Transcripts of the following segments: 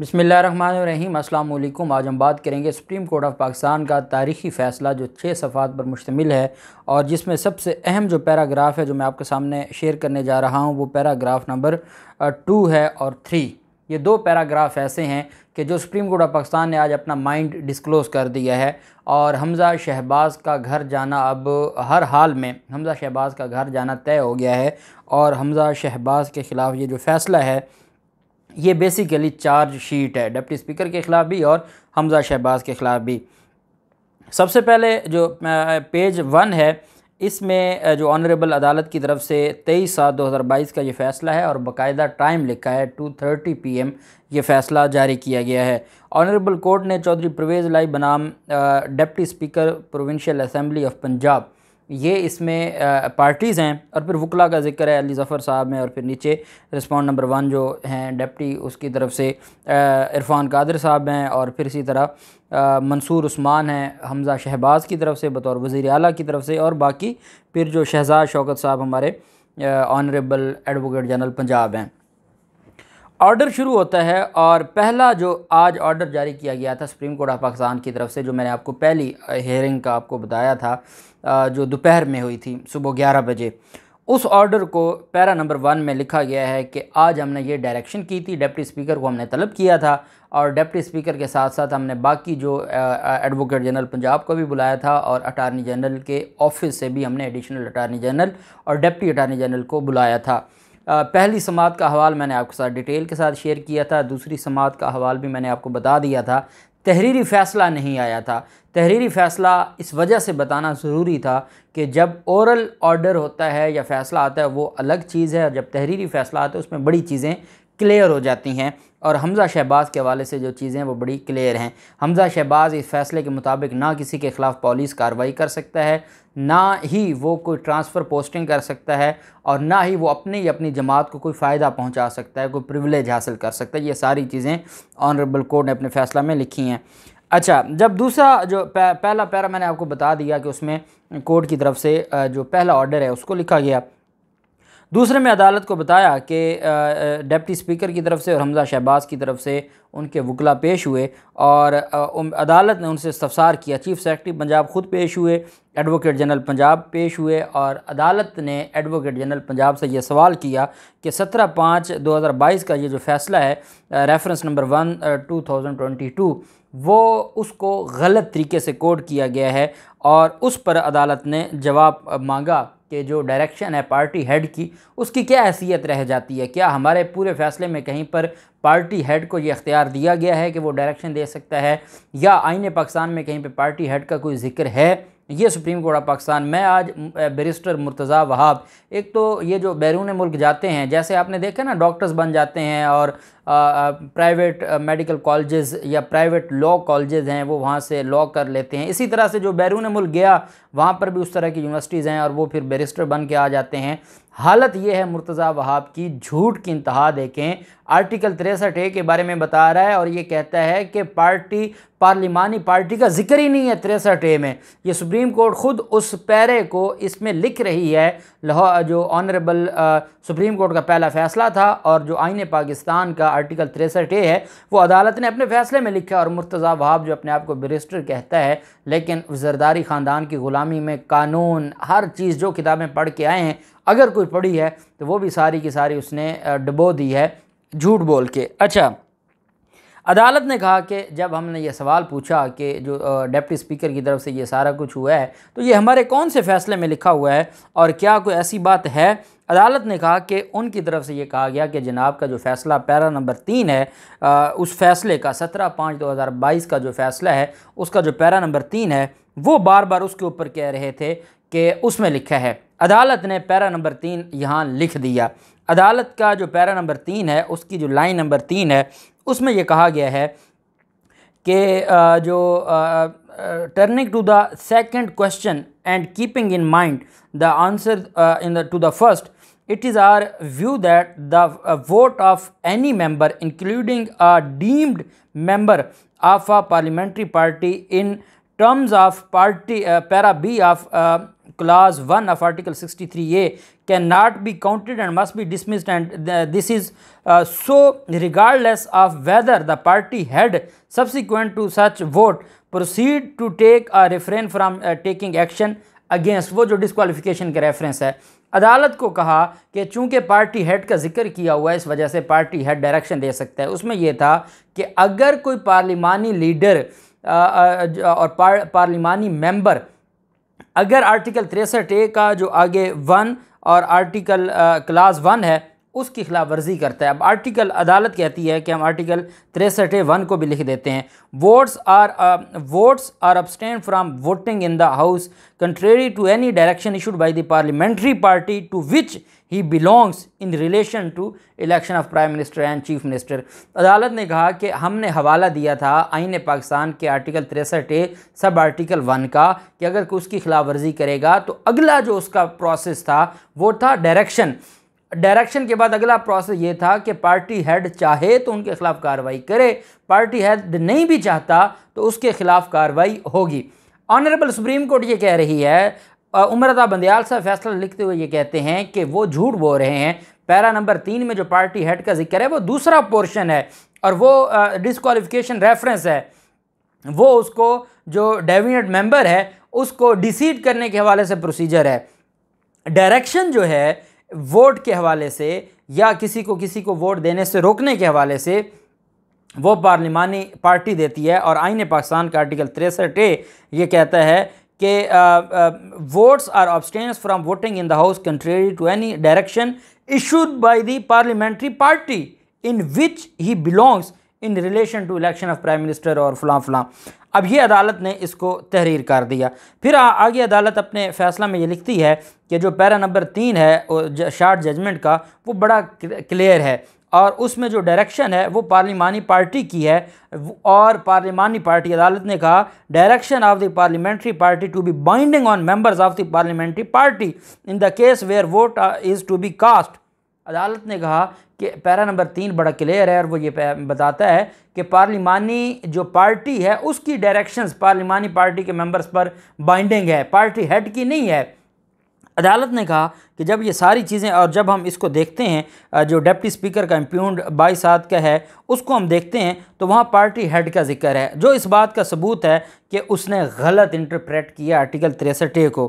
बसमिलीम अल्लाम आज हम बात करेंगे सुप्रीम कोर्ट ऑफ पाकिस्तान का तारीखी फ़ैसला जो छः सफ़ात पर मुश्तमिल है और जिसमें सबसे अहम जो पैराग्राफ है जो मैं आपके सामने शेयर करने जा रहा हूँ वो पैराग्राफ नंबर टू है और थ्री ये दो पैराग्राफ ऐसे हैं कि जो सुप्रीम कोर्ट ऑफ पाकिस्तान ने आज अपना माइंड डिस्क्लोज़ कर दिया है और हमज़ा शहबाज का घर जाना अब हर हाल में हमज़ा शहबाज का घर जाना तय हो गया है और हमज़ा शहबाज के ख़िलाफ़ ये जो फ़ैसला है ये बेसिकली चार्ज शीट है डिप्टी स्पीकर के ख़िलाफ़ भी और हमजा शहबाज के ख़िलाफ़ भी सबसे पहले जो पेज वन है इसमें जो ऑनरेबल अदालत की तरफ से 23 सात 2022 का ये फ़ैसला है और बाकायदा टाइम लिखा है 2:30 एम ये फ़ैसला जारी किया गया है ऑनरेबल कोर्ट ने चौधरी परवेज़ लाई बनाम deputy speaker provincial assembly of Punjab ये इसमें पार्टीज़ हैं और फिर वकला का जिक्र है अली ज़फ़र साहब में और फिर नीचे रिस्पॉन्ड नंबर वन जो हैं डेप्टी उसकी तरफ से इरफान कादर साहब हैं और फिर इसी तरह मंसूर उस्मान हैं हमज़ा शहबाज की तरफ से बतौर वज़ी अली की तरफ से और बाकी फिर जो शहजाद शौकत साहब हमारे ऑनरेबल एडवोकेट जनरल पंजाब हैं ऑर्डर शुरू होता है और पहला जो आज ऑर्डर जारी किया गया था सुप्रीम कोर्ट ऑफ पाकिस्तान की तरफ से जो मैंने आपको पहली हेयरिंग का आपको बताया था जो दोपहर में हुई थी सुबह ग्यारह बजे उस ऑर्डर को पैरा नंबर वन में लिखा गया है कि आज हमने ये डायरेक्शन की थी डेप्टी स्पीकर को हमने तलब किया था और डेप्टी स्पीकर के साथ साथ हमने बाकी जो एडवोकेट जनरल पंजाब को भी बुलाया था और अटारनी जनरल के ऑफिस से भी हमने एडिशनल अटारनी जनरल और डेप्टी अटारनी जनरल को बुलाया था पहली समात का हवाल मैंने आपके साथ डिटेल के साथ शेयर किया था दूसरी समात का हवाल भी मैंने आपको बता दिया था तहरीरी फ़ैसला नहीं आया था तहरीरी फ़ैसला इस वजह से बताना ज़रूरी था कि जब औरल ऑर्डर होता है या फ़ैसला आता है वो अलग चीज़ है और जब तहरीरी फ़ैसला आता है उसमें बड़ी चीज़ें क्लियर हो जाती हैं और हमज़ा शहबाज़ के हवाले से जो चीज़ें वो बड़ी क्लियर हैं हमज़ा शहबाज़ इस फैसले के मुताबिक ना किसी के ख़िलाफ़ पुलिस कार्रवाई कर सकता है ना ही वो कोई ट्रांसफ़र पोस्टिंग कर सकता है और ना ही वो अपनी ही अपनी जमात को कोई फ़ायदा पहुंचा सकता है कोई प्रिविलेज हासिल कर सकता है ये सारी चीज़ें ऑनरेबल कोर्ट ने अपने फैसला में लिखी हैं अच्छा जब दूसरा जो पहला पैरा मैंने आपको बता दिया कि उसमें कोर्ट की तरफ से जो पहला ऑर्डर है उसको लिखा गया दूसरे में अदालत को बताया कि डिप्टी स्पीकर की तरफ से और हमजा शहबाज की तरफ से उनके वकला पेश हुए और अदालत ने उनसे इस्तफसार किया चीफ सेक्रेटरी पंजाब खुद पेश हुए एडवोकेट जनरल पंजाब पेश हुए और अदालत ने एडवोकेट जनरल पंजाब से यह सवाल किया कि सत्रह पाँच दो हज़ार बाईस का ये जो फैसला है reference number one two thousand twenty two वो उसको गलत तरीके से कोड किया गया है और उस पर अदालत ने जवाब मांगा के जो डायरेक्शन है पार्टी हेड की उसकी क्या हैसियत रह जाती है क्या हमारे पूरे फैसले में कहीं पर पार्टी हेड को ये अख्तियार दिया गया है कि वो डायरेक्शन दे सकता है या आइन पाकिस्तान में कहीं पर पार्टी हेड का कोई जिक्र है ये सुप्रीम कोर्ट ऑफ पाकिस्तान मैं आज बैरिस्टर मुर्तज़ा वहाब एक तो ये जो बैरून मुल्क जाते हैं जैसे आपने देखा ना डॉक्टर्स बन जाते हैं और प्राइवेट मेडिकल कॉलेजेस या प्राइवेट लॉ कॉलेजेस हैं वो वहाँ से लॉ कर लेते हैं इसी तरह से जो बैरून मुल्क गया वहाँ पर भी उस तरह की यूनिवर्सिटीज़ हैं और वो फिर बैरिस्टर बन के आ जाते हैं हालत ये है मुर्तज़ा वहाब की झूठ की इंतहा देखें आर्टिकल तिरसठ ए के बारे में बता रहा है और ये कहता है कि पार्टी पार्लिमानी पार्टी का जिक्र ही नहीं है तिरसठ ए में ये सुप्रीम कोर्ट ख़ुद उस पैरे को इसमें लिख रही है लाहौ जो ऑनरेबल सुप्रीम कोर्ट का पहला फ़ैसला था और जो आइन पाकिस्तान का आर्टिकल तिरसठ ए है वो अदालत ने अपने फैसले में लिखा और मुर्तज़ा वहाब जो अपने आप को बैरिस्टर कहता है लेकिन जरदारी ख़ानदान की ग़ुलामी में कानून हर चीज़ जो किताबें पढ़ के आए हैं अगर कोई पढ़ी है तो वो भी सारी की सारी उसने डबो दी है झूठ बोल के अच्छा अदालत ने कहा कि जब हमने ये सवाल पूछा कि जो डेप्टी स्पीकर की तरफ से ये सारा कुछ हुआ है तो ये हमारे कौन से फ़ैसले में लिखा हुआ है और क्या कोई ऐसी बात है अदालत ने कहा कि उनकी तरफ से ये कहा गया कि जनाब का जो फ़ैसला पैरा नंबर तीन है आ, उस फैसले का सत्रह पाँच दो हज़ार बाईस का जो फ़ैसला है उसका जो पैरा नंबर तीन है वो बार बार उसके ऊपर कह रहे थे कि उसमें लिखा है अदालत ने पैरा नंबर तीन यहाँ लिख दिया अदालत का जो पैरा नंबर तीन है उसकी जो लाइन नंबर तीन है उसमें यह कहा गया है कि जो turning to the second question and keeping in mind the answer in to the first it is our view that the vote of any member including a deemed member of a parliamentary party in terms of party para B of clause one of article 63 A can not be counted and must be dismissed and this is so regardless of whether the party had subsequent to such vote proceed to take a reference from taking action against वो जो disqualification के reference है अदालत को कहा कि चूंकि party head का जिक्र किया हुआ है इस वजह से पार्टी हेड डायरेक्शन दे सकता है उसमें यह था कि अगर कोई पार्लिमानी लीडर और पार्लिमानी मेंबर अगर आर्टिकल तिरसठ ए का जो आगे वन और आर्टिकल क्लास वन है उसकी खिलाफ वर्जी करता है अब आर्टिकल अदालत कहती है कि हम आर्टिकल तिरसठ वन को भी लिख देते हैं votes or votes or abstained from voting in the house contrary to any direction issued by the parliamentary party to which he belongs in relation to election of prime minister and chief minister अदालत ने कहा कि हमने हवाला दिया था आइन पाकिस्तान के आर्टिकल तिरसठ ए सब आर्टिकल वन का कि अगर कोई उसकी खिलाफ वर्जी करेगा तो अगला जो उसका प्रोसेस था वो था डायरेक्शन डायरेक्शन के बाद अगला प्रोसेस ये था कि पार्टी हेड चाहे तो उनके खिलाफ कार्रवाई करे पार्टी हेड नहीं भी चाहता तो उसके खिलाफ कार्रवाई होगी ऑनरेबल सुप्रीम कोर्ट ये कह रही है उम्रता बंदयाल साहब फैसला लिखते हुए ये कहते हैं कि वो झूठ बोल रहे हैं पैरा नंबर तीन में जो पार्टी हेड का जिक्र है वो दूसरा पोर्शन है और वो डिसक्वालिफिकेशन रेफरेंस है वो उसको जो डेविनेट मेंबर है उसको डिसीड करने के हवाले से प्रोसीजर है डायरेक्शन जो है वोट के हवाले से या किसी को किसी को वोट देने से रोकने के हवाले से वो पार्लिमानी पार्टी देती है और आइन पाकिस्तान का आर्टिकल तिरसठ ए ये कहता है कि votes or abstains from voting in the house contrary to any direction issued by the parliamentary party in which he belongs in relation to election of prime minister और फलां फलां अब ये अदालत ने इसको तहरीर कर दिया फिर आ, आगे अदालत अपने फैसला में ये लिखती है कि जो पैरा नंबर तीन है शार्ट जजमेंट का वो बड़ा क्लियर है और उसमें जो डायरेक्शन है वो पार्लिमानी पार्टी की है और पार्लिमानी पार्टी अदालत ने कहा direction of the parliamentary party to be binding on members of the parliamentary party in the case where vote is to be cast अदालत ने कहा कि पैरा नंबर तीन बड़ा क्लियर है और वो ये बताता है कि पार्लिमानी जो पार्टी है उसकी डायरेक्शंस पार्लिमानी पार्टी के मेंबर्स पर बाइंडिंग है पार्टी हेड की नहीं है अदालत ने कहा कि जब ये सारी चीज़ें और जब हम इसको देखते हैं जो डिप्टी स्पीकर का इम्प्यून्ड बाई सात का है उसको हम देखते हैं तो वहाँ पार्टी हेड का जिक्र है जो इस बात का सबूत है कि उसने गलत इंटरप्रेट किया आर्टिकल तिरसठ को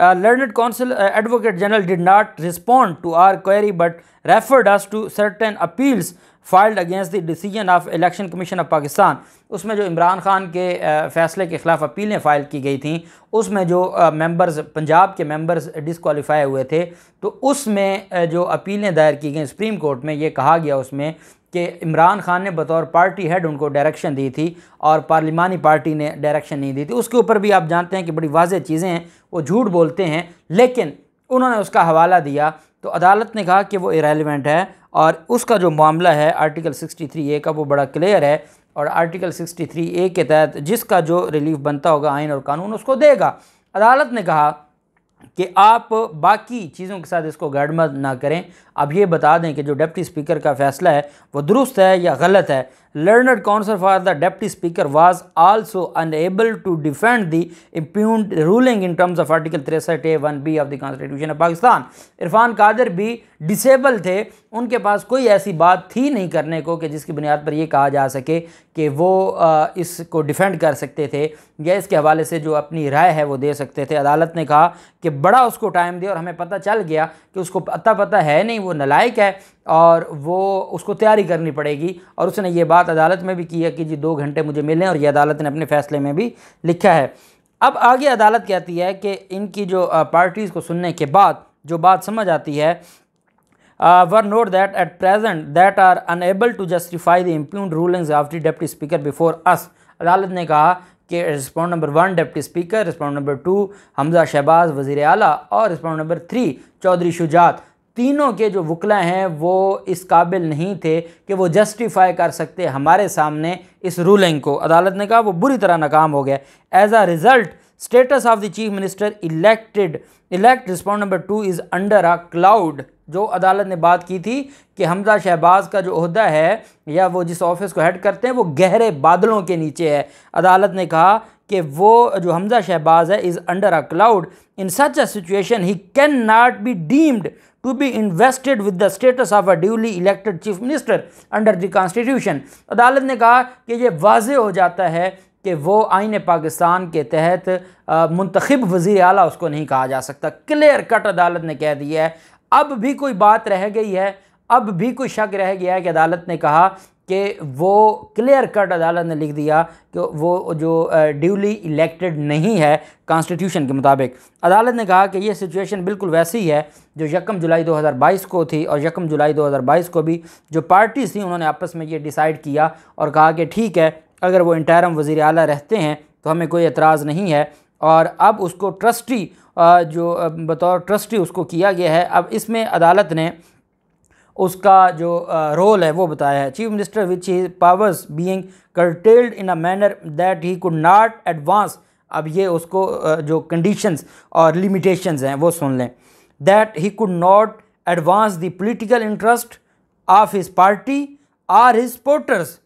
learned counsel advocate general did not respond to our query but referred us to certain appeals filed against the decision of election commission of Pakistan उसमें जो इमरान खान के uh, फैसले के ख़िलाफ़ अपीलें फ़ाइल की गई थी उसमें जो मेंबर्स uh, पंजाब के मेंबर्स डिसकॉलीफाई हुए थे तो उसमें uh, जो अपीलें दायर की गई सुप्रीम कोर्ट में ये कहा गया उसमें कि इमरान खान ने बतौर पार्टी हेड उनको डायरेक्शन दी थी और पार्लिमानी पार्टी ने डायरेक्शन नहीं दी थी उसके ऊपर भी आप जानते हैं कि बड़ी वाजह चीज़ें हैं वो झूठ बोलते हैं लेकिन उन्होंने उसका हवाला दिया तो अदालत ने कहा कि वो इरेलीवेंट है और उसका जो मामला है आर्टिकल 63 ए का वो बड़ा क्लियर है और आर्टिकल 63 ए के तहत जिसका जो रिलीफ बनता होगा आइन और कानून उसको देगा अदालत ने कहा कि आप बाकी चीज़ों के साथ इसको गड़मद ना करें अब ये बता दें कि जो डिप्टी स्पीकर का फ़ैसला है वो दुरुस्त है या गलत है Learned counsel for the deputy speaker was also unable to defend the in terms of article of A one B of the constitution of Pakistan Irfan Qadir भी डिसेबल थे उनके पास कोई ऐसी बात थी नहीं करने को कि जिसकी बुनियाद पर यह कहा जा सके कि वो इसको डिफेंड कर सकते थे या इसके हवाले से जो अपनी राय है वो दे सकते थे अदालत ने कहा कि बड़ा उसको टाइम दिया और हमें पता चल गया कि उसको पता पता है नहीं वो नलायक है और वो उसको तैयारी करनी पड़ेगी और उसने ये बात अदालत में भी की है कि जी दो घंटे मुझे मिलें और ये अदालत ने अपने फैसले में भी लिखा है अब आगे अदालत कहती है कि इनकी जो पार्टीज़ को सुनने के बाद जो बात समझ आती है वर note that at present that are unable to justify the impugned rulings of the deputy speaker before us अदालत ने कहा कि respond number one deputy speaker respond number two Hamza Shahbaz वज़ी अली और respond number three Chaudhry Shujaat तीनों के जो वकला हैं वो इस काबिल नहीं थे कि वो जस्टिफाई कर सकते हमारे सामने इस रूलिंग को अदालत ने कहा वो बुरी तरह नाकाम हो गया as a result status of the chief minister elected elect respond number two is under a cloud जो अदालत ने बात की थी कि हमजा शहबाज का जो अहदा है या वो जिस ऑफिस को हेड करते हैं वो गहरे बादलों के नीचे है अदालत ने कहा कि वो जो हमजा शहबाज है is under a cloud in such a situation he can not be deemed to be invested with the status of a duly elected chief minister under the constitution अदालत ने कहा कि ये वाज हो जाता है कि वो आइन पाकिस्तान के तहत मुंतखब वज़ी अला उसको नहीं कहा जा सकता क्लियर कट अदालत ने कह दिया है अब भी कोई बात रह गई है अब भी कोई शक रह गया है कि अदालत ने कहा कि वो क्लियर कट अदालत ने लिख दिया कि वो जो ड्यूली इलेक्टेड नहीं है कॉन्स्टिट्यूशन के मुताबिक अदालत ने कहा कि ये सिचुएशन बिल्कुल वैसी ही है जो यकम जुलाई 2022 को थी और यकम जुलाई 2022 को भी जो पार्टीज़ थी उन्होंने आपस में ये डिसाइड किया और कहा कि ठीक है अगर वो इंटरम वज़ी अली रहते हैं तो हमें कोई एतराज़ नहीं है और अब उसको ट्रस्टी जो बतौर ट्रस्टी उसको किया गया है अब इसमें अदालत ने उसका जो रोल है वो बताया है chief minister which he powers being curtailed in a manner that he could not advance अब ये उसको जो कंडीशंस और लिमिटेशंस हैं वो सुन लें that he could not advance the political interest of his party or his supporters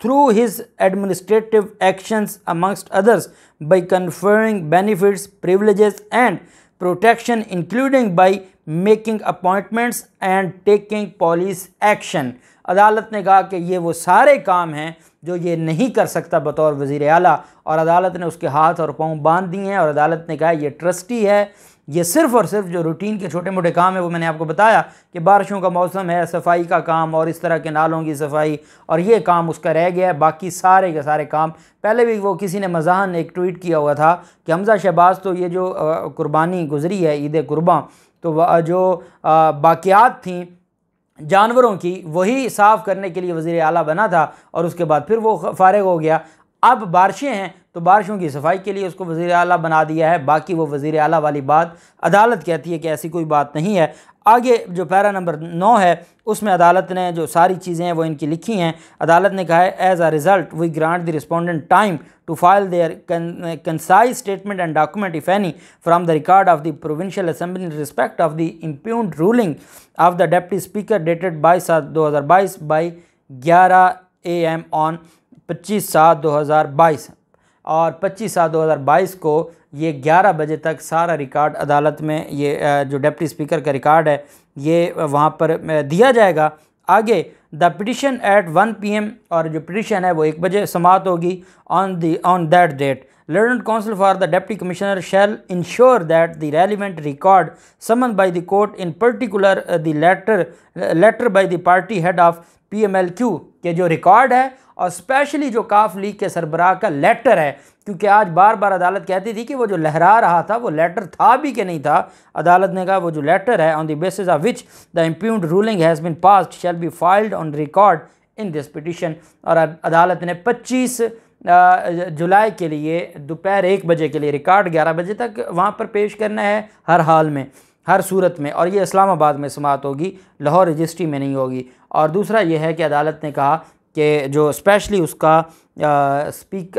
through his administrative actions amongst others by conferring benefits, privileges and protection including by making appointments and taking police action. अदालत ने कहा कि ये वो सारे काम हैं जो ये नहीं कर सकता बतौर वज़ी अला और अदालत ने उसके हाथ और पाँव बांध दिए हैं और अदालत ने कहा ये ट्रस्टी है ये सिर्फ़ और सिर्फ जो रूटीन के छोटे मोटे काम है वो मैंने आपको बताया कि बारिशों का मौसम है सफाई का काम और इस तरह के नालों की सफाई और ये काम उसका रह गया है बाकी सारे के सारे काम पहले भी वो किसी ने मजाहन एक ट्वीट किया हुआ था कि हमजा शहबाज तो ये जो कुर्बानी गुजरी है ईद क़ुरबा तो जो बाक़ियात थी जानवरों की वही साफ़ करने के लिए वज़ी अला बना था और उसके बाद फिर वो फारग हो गया अब बारिशें हैं तो बारिशों की सफाई के लिए उसको वज़ी अला बना दिया है बाकी वो वज़ी अला वाली बात अदालत कहती है कि ऐसी कोई बात नहीं है आगे जो पैरा नंबर नौ है उसमें अदालत ने जो सारी चीज़ें हैं वो इनकी लिखी हैं अदालत ने कहा है as a result we grant the respondent time to file their concise statement and document if any from the record of the provincial assembly in respect of the impugned ruling of the deputy speaker dated बाईस सात दो हज़ार बाईस by ग्यारह A M on पच्चीस सात दो हज़ार बाईस और पच्चीस सात दो हज़ार बाईस को ये ग्यारह बजे तक सारा रिकॉर्ड अदालत में ये जो डेप्टी स्पीकर का रिकॉर्ड है ये वहाँ पर दिया जाएगा आगे the petition at one P M और जो पटिशन है वो एक बजे समाप्त होगी on the on that date learned counsel for the deputy commissioner shall ensure that the relevant record summoned by the court in particular the letter letter by the party head of P M L Q के जो record है और specially जो काफ league के सरबराह का letter है क्योंकि आज बार बार अदालत कहती थी कि वो जो लहरा रहा था वो लेटर था भी कि नहीं था अदालत ने कहा वो जो लेटर है on the basis of which the impugned ruling has been passed shall be filed on record in this petition और अदालत ने 25 जुलाई के लिए दोपहर एक बजे के लिए रिकॉर्ड ग्यारह बजे तक वहाँ पर पेश करना है हर हाल में हर सूरत में और ये इस्लामाबाद में समात होगी लाहौर रजिस्ट्री में नहीं होगी और दूसरा यह है कि अदालत ने कहा कि जो स्पेशली उसका स्पीक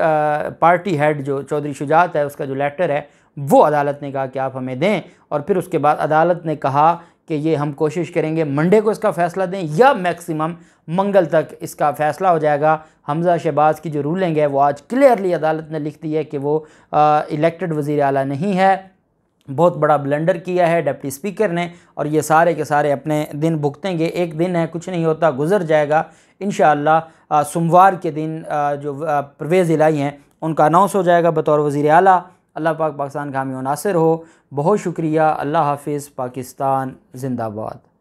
पार्टी हेड जो चौधरी शुजात है उसका जो लेटर है वो अदालत ने कहा कि आप हमें दें और फिर उसके बाद अदालत ने कहा कि ये हम कोशिश करेंगे मंडे को इसका फ़ैसला दें या मैक्सिमम मंगल तक इसका फ़ैसला हो जाएगा हमजा शहबाज की जो रूलिंग है वो आज क्लियरली अदालत ने लिख दी है कि वो इलेक्टेड वज़ी अला नहीं है बहुत बड़ा ब्लंडर किया है डिप्टी स्पीकर ने और ये सारे के सारे अपने दिन भुगतेंगे एक दिन है कुछ नहीं होता गुजर जाएगा इन सोमवार के दिन जो परवेज़ इलाही हैं उनका अनाउंस हो जाएगा बतौर वज़ी अली अल्लाह पाक पाकिस्तान का हामी नासिर हो बहुत शुक्रिया अल्लाह हाफिज़ पाकिस्तान जिंदाबाद